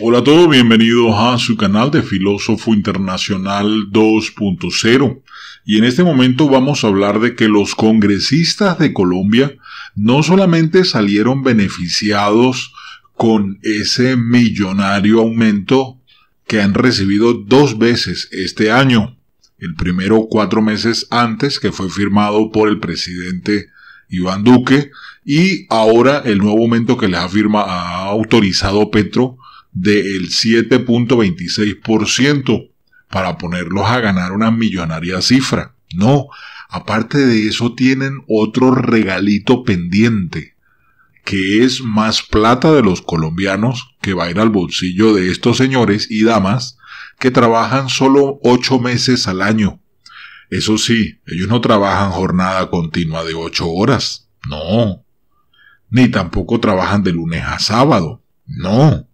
Hola a todos, bienvenidos a su canal de Filósofo Internacional 2.0. Y en este momento vamos a hablar de que los congresistas de Colombia no solamente salieron beneficiados con ese millonario aumento que han recibido dos veces este año, el primero cuatro meses antes que fue firmado por el presidente Iván Duque y ahora el nuevo aumento que les ha, ha autorizado Petro del 7.26% para ponerlos a ganar una millonaria cifra. No, aparte de eso tienen otro regalito pendiente, que es más plata de los colombianos que va a ir al bolsillo de estos señores y damas que trabajan solo ocho meses al año. Eso sí, ellos no trabajan jornada continua de ocho horas, no. Ni tampoco trabajan de lunes a sábado, no.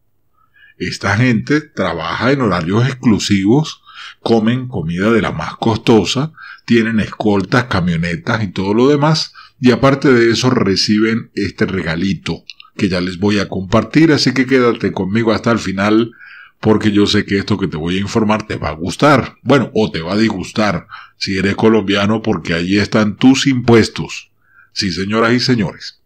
Esta gente trabaja en horarios exclusivos, comen comida de la más costosa, tienen escoltas, camionetas y todo lo demás, y aparte de eso reciben este regalito que ya les voy a compartir, así que quédate conmigo hasta el final porque yo sé que esto que te voy a informar te va a gustar, bueno, o te va a disgustar si eres colombiano porque ahí están tus impuestos. Sí, señoras y señores.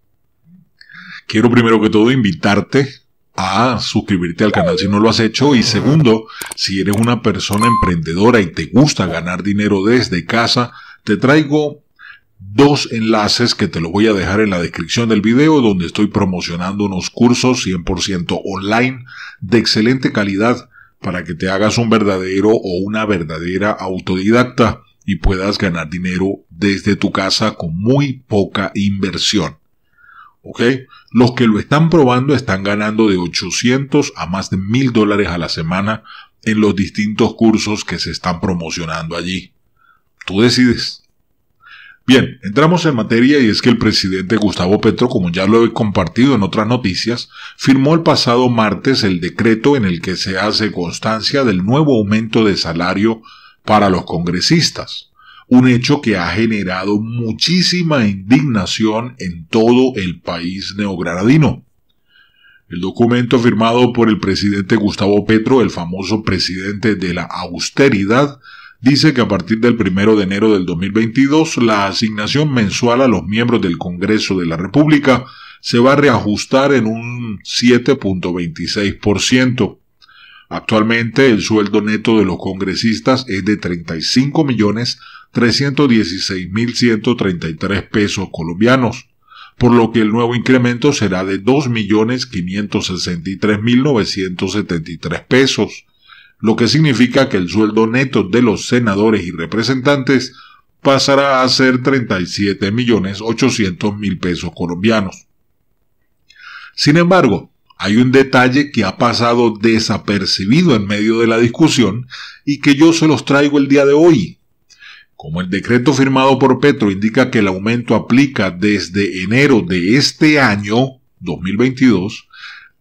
Quiero primero que todo invitarte a suscribirte al canal si no lo has hecho y segundo, si eres una persona emprendedora y te gusta ganar dinero desde casa, te traigo dos enlaces que te los voy a dejar en la descripción del video donde estoy promocionando unos cursos 100% online de excelente calidad para que te hagas un verdadero o una verdadera autodidacta y puedas ganar dinero desde tu casa con muy poca inversión. Los que lo están probando están ganando de 800 a más de 1000 dólares a la semana en los distintos cursos que se están promocionando allí. Tú decides. Bien, entramos en materia y es que el presidente Gustavo Petro, como ya lo he compartido en otras noticias, firmó el pasado martes el decreto en el que se hace constancia del nuevo aumento de salario para los congresistas un hecho que ha generado muchísima indignación en todo el país neogranadino. El documento firmado por el presidente Gustavo Petro, el famoso presidente de la austeridad, dice que a partir del 1 de enero del 2022 la asignación mensual a los miembros del Congreso de la República se va a reajustar en un 7.26%. Actualmente el sueldo neto de los congresistas es de 35 millones 316.133 pesos colombianos, por lo que el nuevo incremento será de 2.563.973 pesos, lo que significa que el sueldo neto de los senadores y representantes pasará a ser 37.800.000 pesos colombianos. Sin embargo, hay un detalle que ha pasado desapercibido en medio de la discusión y que yo se los traigo el día de hoy como el decreto firmado por Petro indica que el aumento aplica desde enero de este año 2022,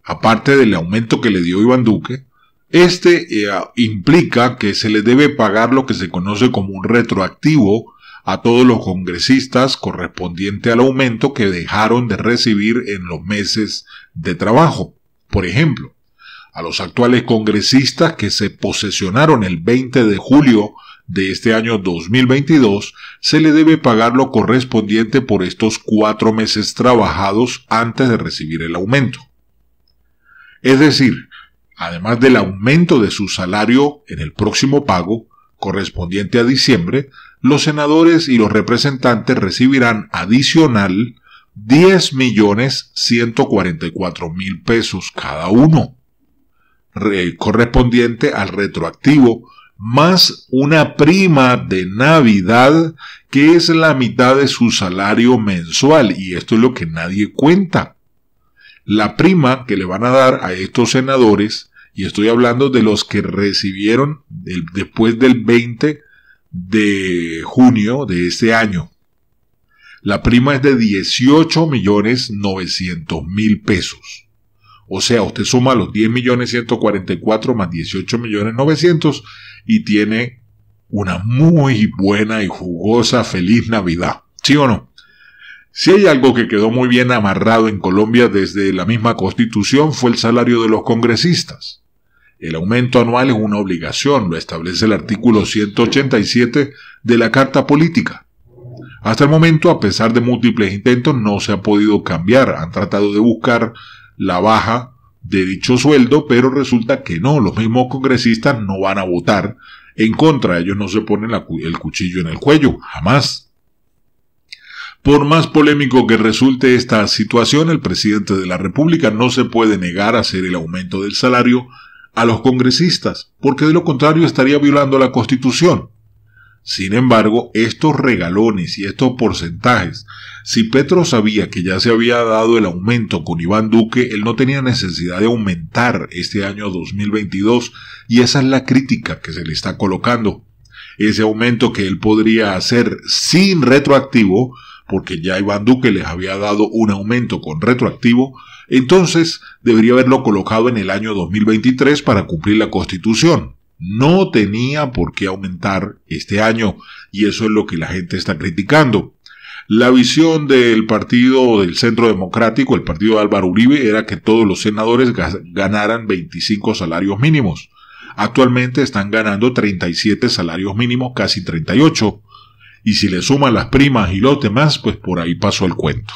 aparte del aumento que le dio Iván Duque, este eh, implica que se le debe pagar lo que se conoce como un retroactivo a todos los congresistas correspondiente al aumento que dejaron de recibir en los meses de trabajo. Por ejemplo, a los actuales congresistas que se posesionaron el 20 de julio de este año 2022, se le debe pagar lo correspondiente por estos cuatro meses trabajados antes de recibir el aumento. Es decir, además del aumento de su salario en el próximo pago, correspondiente a diciembre, los senadores y los representantes recibirán adicional 10.144.000 millones pesos cada uno, correspondiente al retroactivo más una prima de Navidad que es la mitad de su salario mensual y esto es lo que nadie cuenta. La prima que le van a dar a estos senadores, y estoy hablando de los que recibieron después del 20 de junio de este año. La prima es de 18 millones 900 mil pesos. O sea, usted suma los 10.144.000 más 18.900.000 y tiene una muy buena y jugosa feliz Navidad. ¿Sí o no? Si hay algo que quedó muy bien amarrado en Colombia desde la misma constitución fue el salario de los congresistas. El aumento anual es una obligación, lo establece el artículo 187 de la Carta Política. Hasta el momento, a pesar de múltiples intentos, no se ha podido cambiar. Han tratado de buscar la baja de dicho sueldo, pero resulta que no, los mismos congresistas no van a votar en contra, ellos no se ponen el cuchillo en el cuello, jamás. Por más polémico que resulte esta situación, el presidente de la República no se puede negar a hacer el aumento del salario a los congresistas, porque de lo contrario estaría violando la Constitución. Sin embargo, estos regalones y estos porcentajes, si Petro sabía que ya se había dado el aumento con Iván Duque, él no tenía necesidad de aumentar este año 2022 y esa es la crítica que se le está colocando. Ese aumento que él podría hacer sin retroactivo, porque ya Iván Duque les había dado un aumento con retroactivo, entonces debería haberlo colocado en el año 2023 para cumplir la Constitución no tenía por qué aumentar este año y eso es lo que la gente está criticando. La visión del partido del Centro Democrático, el partido de Álvaro Uribe, era que todos los senadores ganaran 25 salarios mínimos. Actualmente están ganando 37 salarios mínimos, casi 38. Y si le suman las primas y los demás, pues por ahí pasó el cuento.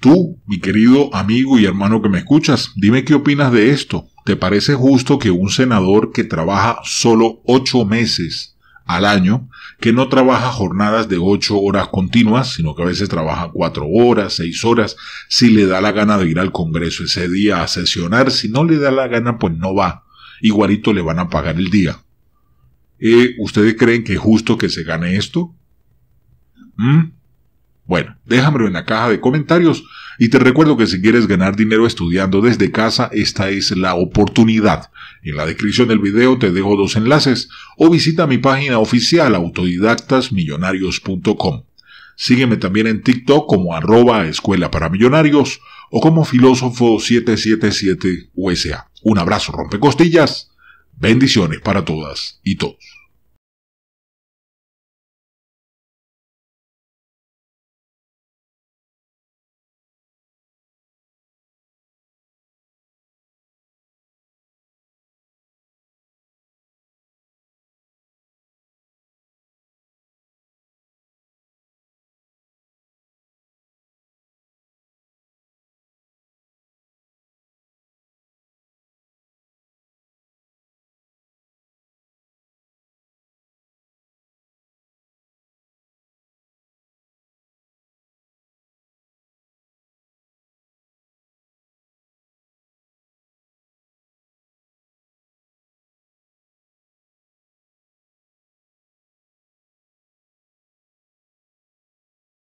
Tú, mi querido amigo y hermano que me escuchas, dime qué opinas de esto. ¿Te parece justo que un senador que trabaja solo ocho meses al año, que no trabaja jornadas de ocho horas continuas, sino que a veces trabaja cuatro horas, seis horas, si le da la gana de ir al Congreso ese día a sesionar, si no le da la gana, pues no va. Igualito le van a pagar el día. Eh, ¿Ustedes creen que es justo que se gane esto? ¿Mm? Déjamelo en la caja de comentarios y te recuerdo que si quieres ganar dinero estudiando desde casa, esta es la oportunidad. En la descripción del video te dejo dos enlaces o visita mi página oficial autodidactasmillonarios.com. Sígueme también en TikTok como arroba escuela para millonarios o como filósofo 777 USA. Un abrazo rompecostillas. Bendiciones para todas y todos.